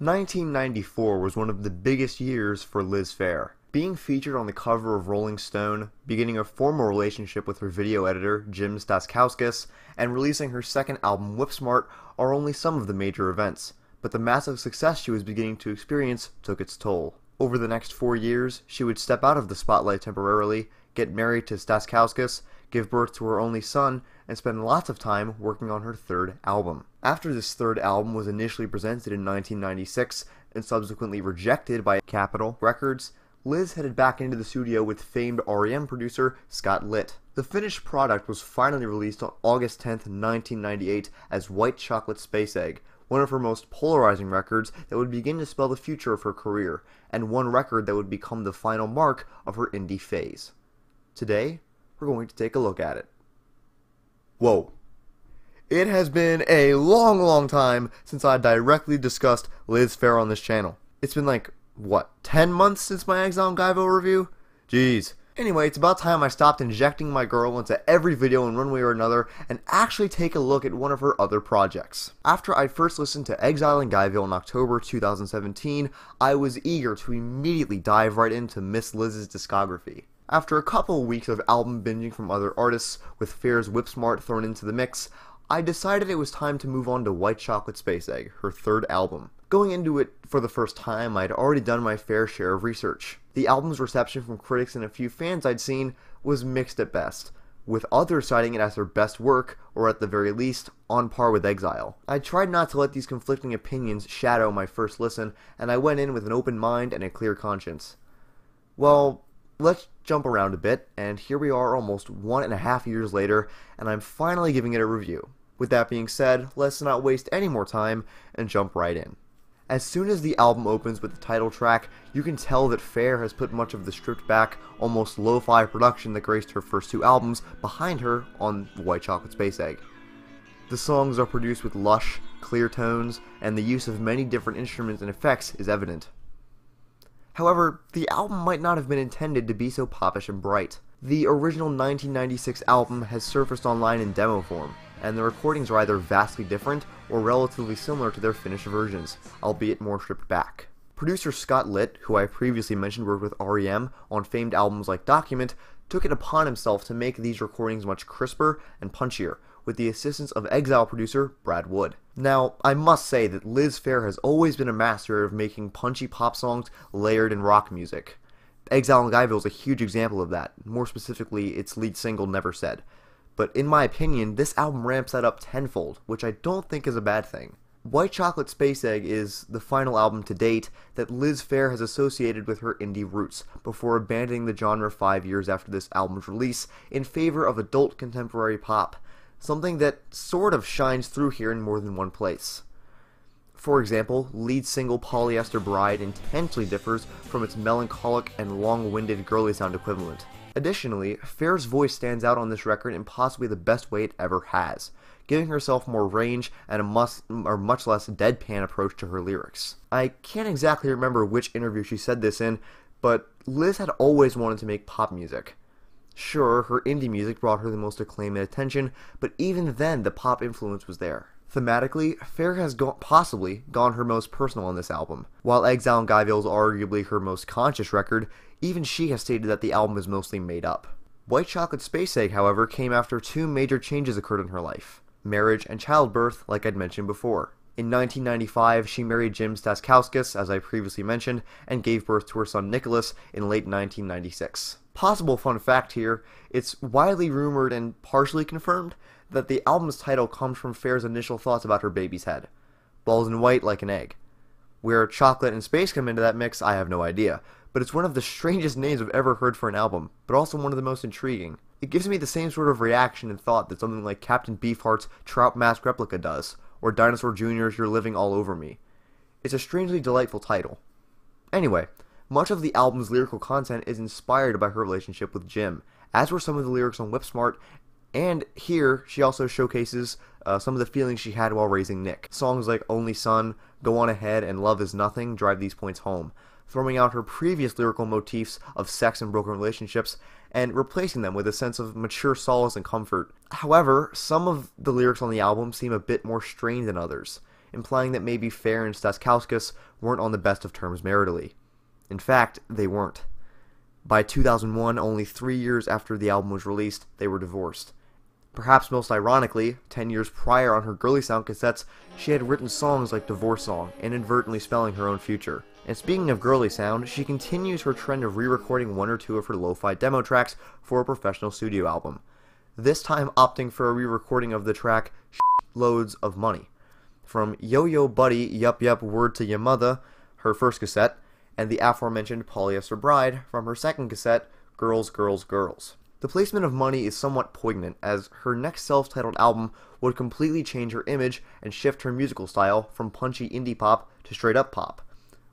1994 was one of the biggest years for Liz Fair. Being featured on the cover of Rolling Stone, beginning a formal relationship with her video editor, Jim Staskowskis, and releasing her second album, Whipsmart, are only some of the major events, but the massive success she was beginning to experience took its toll. Over the next four years, she would step out of the spotlight temporarily, get married to Staskowskis, give birth to her only son, and spent lots of time working on her third album. After this third album was initially presented in 1996 and subsequently rejected by Capitol Records, Liz headed back into the studio with famed REM producer Scott Litt. The finished product was finally released on August 10, 1998 as White Chocolate Space Egg, one of her most polarizing records that would begin to spell the future of her career, and one record that would become the final mark of her indie phase. Today, we're going to take a look at it. Whoa. It has been a long, long time since I directly discussed Liz Fair on this channel. It's been like, what, 10 months since my Exxon Gaivo review? Jeez. Anyway, it's about time I stopped injecting my girl into every video in one way or another and actually take a look at one of her other projects. After I first listened to Exile and Guyville in October 2017, I was eager to immediately dive right into Miss Liz's discography. After a couple of weeks of album binging from other artists, with Fair's smart thrown into the mix, I decided it was time to move on to White Chocolate Space Egg, her third album. Going into it for the first time, I'd already done my fair share of research. The album's reception from critics and a few fans I'd seen was mixed at best, with others citing it as their best work, or at the very least, on par with Exile. I tried not to let these conflicting opinions shadow my first listen, and I went in with an open mind and a clear conscience. Well, Let's jump around a bit, and here we are almost one and a half years later, and I'm finally giving it a review. With that being said, let's not waste any more time and jump right in. As soon as the album opens with the title track, you can tell that Fair has put much of the stripped back, almost lo fi production that graced her first two albums behind her on White Chocolate Space Egg. The songs are produced with lush, clear tones, and the use of many different instruments and effects is evident. However, the album might not have been intended to be so popish and bright. The original 1996 album has surfaced online in demo form, and the recordings are either vastly different or relatively similar to their finished versions, albeit more stripped back. Producer Scott Litt, who I previously mentioned worked with REM on famed albums like Document, took it upon himself to make these recordings much crisper and punchier, with the assistance of Exile producer Brad Wood. Now, I must say that Liz Fair has always been a master of making punchy pop songs layered in rock music. Exile in Guyville is a huge example of that, more specifically, its lead single Never Said. But in my opinion, this album ramps that up tenfold, which I don't think is a bad thing. White Chocolate Space Egg is the final album to date that Liz Fair has associated with her indie roots before abandoning the genre five years after this album's release in favor of adult contemporary pop something that sort of shines through here in more than one place. For example, lead single Polyester Bride intensely differs from its melancholic and long-winded girly sound equivalent. Additionally, Fair's voice stands out on this record in possibly the best way it ever has, giving herself more range and a or much less deadpan approach to her lyrics. I can't exactly remember which interview she said this in, but Liz had always wanted to make pop music. Sure, her indie music brought her the most acclaim and attention, but even then, the pop influence was there. Thematically, Fair has go- possibly gone her most personal on this album. While Exile and Guyville is arguably her most conscious record, even she has stated that the album is mostly made up. White Chocolate Space Egg, however, came after two major changes occurred in her life marriage and childbirth, like I'd mentioned before. In 1995, she married Jim Staskowskis, as I previously mentioned, and gave birth to her son Nicholas in late 1996. Possible fun fact here it's widely rumored and partially confirmed that the album's title comes from Fair's initial thoughts about her baby's head balls and white like an egg. Where chocolate and space come into that mix, I have no idea, but it's one of the strangest names I've ever heard for an album, but also one of the most intriguing. It gives me the same sort of reaction and thought that something like Captain Beefheart's Trout Mask Replica does, or Dinosaur Jr.'s You're Living All Over Me. It's a strangely delightful title. Anyway, much of the album's lyrical content is inspired by her relationship with Jim, as were some of the lyrics on Whipsmart, and here she also showcases uh, some of the feelings she had while raising Nick. Songs like Only Son, Go On Ahead, and Love Is Nothing drive these points home throwing out her previous lyrical motifs of sex and broken relationships and replacing them with a sense of mature solace and comfort. However, some of the lyrics on the album seem a bit more strained than others, implying that maybe Fair and Staskauskas weren't on the best of terms maritally. In fact, they weren't. By 2001, only three years after the album was released, they were divorced. Perhaps most ironically, 10 years prior on her Girly Sound cassettes, she had written songs like Divorce Song, inadvertently spelling her own future. And speaking of girly sound, she continues her trend of re-recording one or two of her lo-fi demo tracks for a professional studio album, this time opting for a re-recording of the track Loads of Money. From Yo Yo Buddy, Yup Yup Word to Your Mother, her first cassette, and the aforementioned Polyester Bride from her second cassette, Girls, Girls, Girls. The placement of money is somewhat poignant, as her next self titled album would completely change her image and shift her musical style from punchy indie pop to straight up pop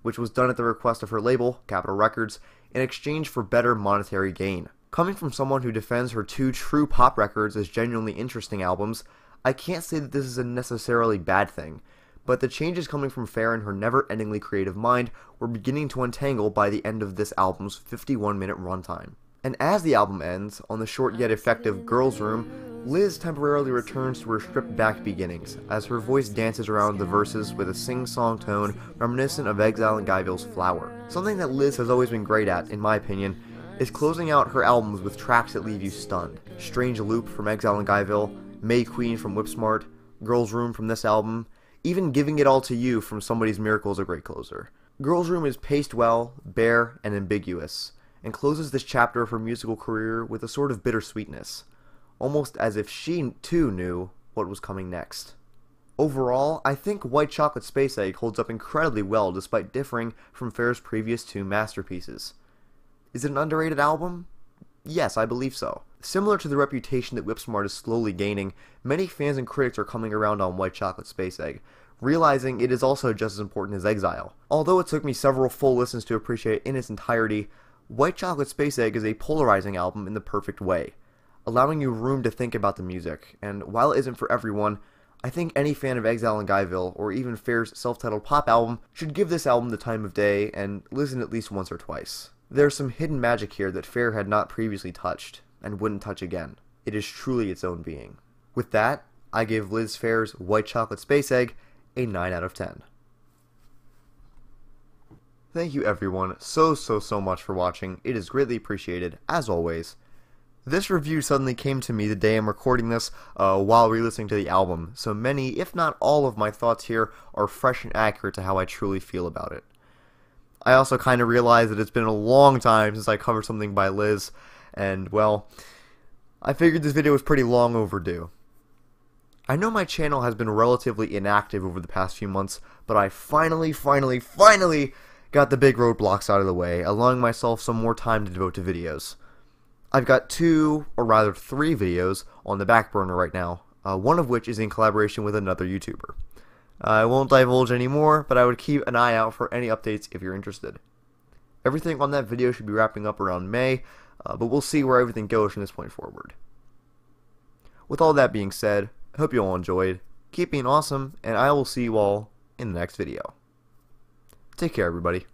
which was done at the request of her label, Capitol Records, in exchange for better monetary gain. Coming from someone who defends her two true pop records as genuinely interesting albums, I can't say that this is a necessarily bad thing, but the changes coming from Fair and her never endingly creative mind were beginning to untangle by the end of this album's 51 minute runtime. And as the album ends, on the short yet effective Girls Room, Liz temporarily returns to her stripped back beginnings, as her voice dances around the verses with a sing song tone reminiscent of Exile and Guyville's Flower. Something that Liz has always been great at, in my opinion, is closing out her albums with tracks that leave you stunned. Strange Loop from Exile and Guyville, May Queen from Whipsmart, Girls Room from this album, even Giving It All to You from Somebody's Miracle is a great closer. Girls Room is paced well, bare, and ambiguous, and closes this chapter of her musical career with a sort of bittersweetness almost as if she too knew what was coming next. Overall, I think White Chocolate Space Egg holds up incredibly well despite differing from Fair's previous two masterpieces. Is it an underrated album? Yes, I believe so. Similar to the reputation that Whipsmart is slowly gaining, many fans and critics are coming around on White Chocolate Space Egg, realizing it is also just as important as Exile. Although it took me several full listens to appreciate it in its entirety, White Chocolate Space Egg is a polarizing album in the perfect way allowing you room to think about the music. And while it isn't for everyone, I think any fan of Exile and Guyville, or even Fair's self titled pop album, should give this album the time of day and listen at least once or twice. There's some hidden magic here that Fair had not previously touched, and wouldn't touch again. It is truly its own being. With that, I give Liz Fair's White Chocolate Space Egg a 9 out of 10. Thank you everyone so so so much for watching, it is greatly appreciated, as always. This review suddenly came to me the day I'm recording this uh, while re listening to the album, so many, if not all, of my thoughts here are fresh and accurate to how I truly feel about it. I also kind of realized that it's been a long time since I covered something by Liz, and well, I figured this video was pretty long overdue. I know my channel has been relatively inactive over the past few months, but I finally, finally, finally got the big roadblocks out of the way, allowing myself some more time to devote to videos. I've got two, or rather three videos on the back burner right now, uh, one of which is in collaboration with another YouTuber. I won't divulge any more, but I would keep an eye out for any updates if you're interested. Everything on that video should be wrapping up around May, uh, but we'll see where everything goes from this point forward. With all that being said, I hope you all enjoyed, keep being awesome, and I will see you all in the next video. Take care, everybody.